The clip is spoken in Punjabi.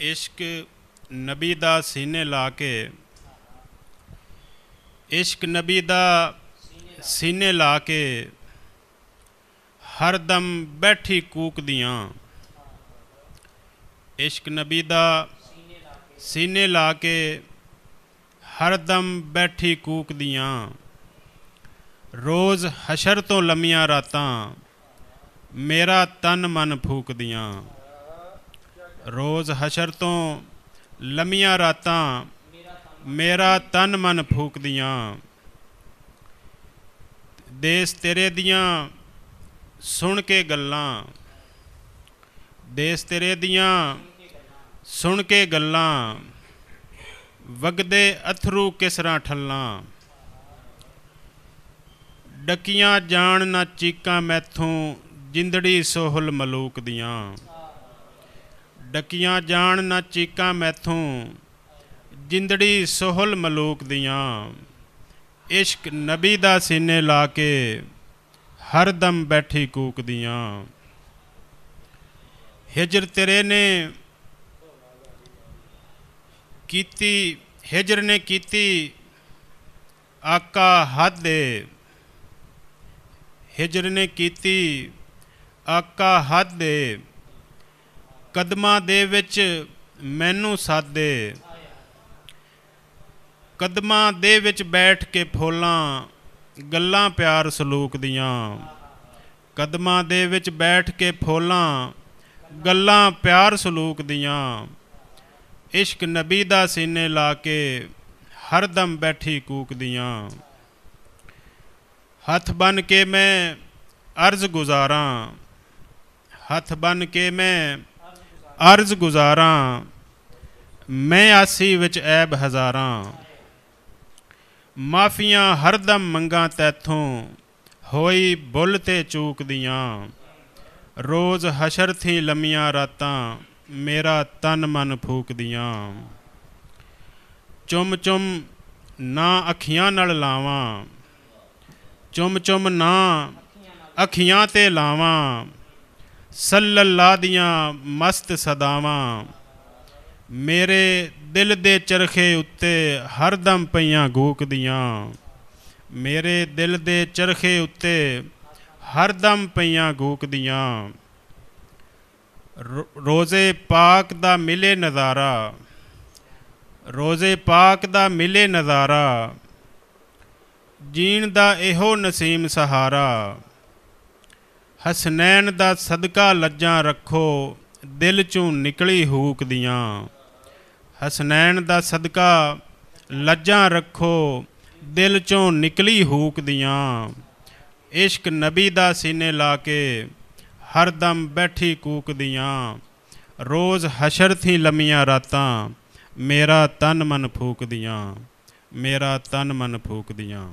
ਇਸ਼ਕ ਨਬੀ ਦਾ ਸੀਨੇ ਲਾ ਕੇ ਇਸ਼ਕ ਨਬੀ ਦਾ ਸੀਨੇ ਲਾ ਕੇ ਹਰ ਦਮ ਬੈਠੀ ਕੂਕਦੀਆਂ ਇਸ਼ਕ ਨਬੀ ਦਾ ਸੀਨੇ ਲਾ ਕੇ ਹਰ ਦਮ ਬੈਠੀ ਕੂਕਦੀਆਂ ਰੋਜ਼ ਹਸ਼ਰ ਤੋਂ ਲੰਮੀਆਂ ਰਾਤਾਂ ਮੇਰਾ ਤਨ ਮਨ ਫੂਕਦੀਆਂ ਰੋਜ਼ ਹਸ਼ਰ ਤੋਂ ਲੰਮੀਆਂ ਰਾਤਾਂ ਮੇਰਾ ਤਨ ਮਨ ਫੂਕਦੀਆਂ ਦੇਸ ਤੇਰੇ ਦੀਆਂ ਸੁਣ ਕੇ ਗੱਲਾਂ ਦੇਸ ਤੇਰੇ ਦੀਆਂ ਸੁਣ ਕੇ ਗੱਲਾਂ ਵਗਦੇ ਅਥਰੂ ਕਿਸਰਾ ਠੱਲਾਂ ਡਕੀਆਂ ਜਾਣ ਨਾ ਚੀਕਾਂ ਮੈਥੋਂ ਜਿੰਦੜੀ ਸੋਹਲ ਮਲੂਕ ਦੀਆਂ ਡੱਕੀਆਂ ਜਾਣ ਨਾ ਚੀਕਾਂ ਮੈਥੋਂ ਜਿੰਦੜੀ ਸੋਹਲ ਮਲੂਕ ਦੀਆਂ ਇਸ਼ਕ ਨਬੀ ਦਾ ਸੀਨੇ ਲਾ ਕੇ ਹਰ ਦਮ ਬੈਠੀ ਕੂਕਦੀਆਂ ਹਿਜਰ ਤੇਰੇ ਨੇ ਕੀਤੀ ਹਿਜਰ ਨੇ ਕੀਤੀ ਆਕਾ ਹੱਦ ਹਿਜਰ ਨੇ ਕੀਤੀ ਆਕਾ ਹੱਦ ਕਦਮਾਂ ਦੇ ਵਿੱਚ ਮੈਨੂੰ ਸਾਦੇ ਕਦਮਾਂ ਦੇ ਵਿੱਚ ਬੈਠ ਕੇ ਫੋਲਾਂ ਗੱਲਾਂ ਪਿਆਰ ਸਲੂਕ ਦੀਆਂ ਕਦਮਾਂ ਦੇ ਵਿੱਚ ਬੈਠ ਕੇ ਫੋਲਾਂ ਗੱਲਾਂ ਪਿਆਰ ਸਲੂਕ ਦੀਆਂ ਇਸ਼ਕ ਨਬੀ ਦਾ ਸੀਨੇ ਲਾ ਕੇ ਹਰ ਦਮ ਬੈਠੀ ਕੂਕਦੀਆਂ ਹੱਥ ਬਨ ਕੇ ਮੈਂ ਅਰਜ਼ ਗੁਜ਼ਾਰਾਂ ਹੱਥ ਬਨ ਕੇ ਮੈਂ ਅਰਜ਼ ਗੁਜ਼ਾਰਾਂ ਮੈਂ ਆਸੀ ਵਿੱਚ ਐਬ ਹਜ਼ਾਰਾਂ ਮਾਫੀਆਂ ਹਰਦਮ ਮੰਗਾ ਤੈਥੋਂ ਹੋਈ ਬੁੱਲ ਤੇ ਚੂਕ ਦੀਆਂ ਰੋਜ਼ ਹਸ਼ਰ ਥੀ ਲੰਮੀਆਂ ਰਾਤਾਂ ਮੇਰਾ ਤਨ ਮਨ ਫੂਕਦੀਆਂ ਚੁੰਮ ਚੁੰਮ ਨਾ ਅੱਖੀਆਂ ਨਾਲ ਲਾਵਾਂ ਚੁੰਮ ਚੁੰਮ ਨਾ ਅੱਖੀਆਂ ਤੇ ਲਾਵਾਂ ਸੱਲੱਲਾ ਦੀਆਂ ਮਸਤ ਸਦਾਵਾਂ ਮੇਰੇ ਦਿਲ ਦੇ ਚਰਖੇ ਉੱਤੇ ਹਰਦਮ ਪਈਆਂ ਗੂਕਦੀਆਂ ਮੇਰੇ ਦਿਲ ਦੇ ਚਰਖੇ ਉੱਤੇ ਹਰਦਮ ਪਈਆਂ ਗੂਕਦੀਆਂ ਰੋਜ਼ੇ ਪਾਕ ਦਾ ਮਿਲੇ ਨਜ਼ਾਰਾ ਰੋਜ਼ੇ ਪਾਕ ਦਾ ਮਿਲੇ ਨਜ਼ਾਰਾ ਜੀਣ ਦਾ ਇਹੋ ਨਸੀਮ ਸਹਾਰਾ ਹਸਨੈਨ ਦਾ ਸਦਕਾ ਲੱਜਾਂ ਰੱਖੋ ਦਿਲ ਚੋਂ ਨਿਕਲੀ ਹੂਕ ਦੀਆਂ ਹਸਨੈਨ ਦਾ ਸਦਕਾ ਲੱਜਾਂ ਰੱਖੋ ਦਿਲ ਚੋਂ ਨਿਕਲੀ ਹੂਕ ਦੀਆਂ ਇਸ਼ਕ ਨਬੀ ਦਾ ਸੀਨੇ ਲਾ ਕੇ ਹਰ ਦਮ ਬੈਠੀ ਕੂਕ ਦੀਆਂ ਰੋਜ਼ ਹਸ਼ਰ ਥੀ ਲੰਮੀਆਂ ਰਾਤਾਂ ਮੇਰਾ ਤਨ ਮਨ ਫੂਕ ਦੀਆਂ ਮੇਰਾ ਤਨ ਮਨ ਫੂਕ ਦੀਆਂ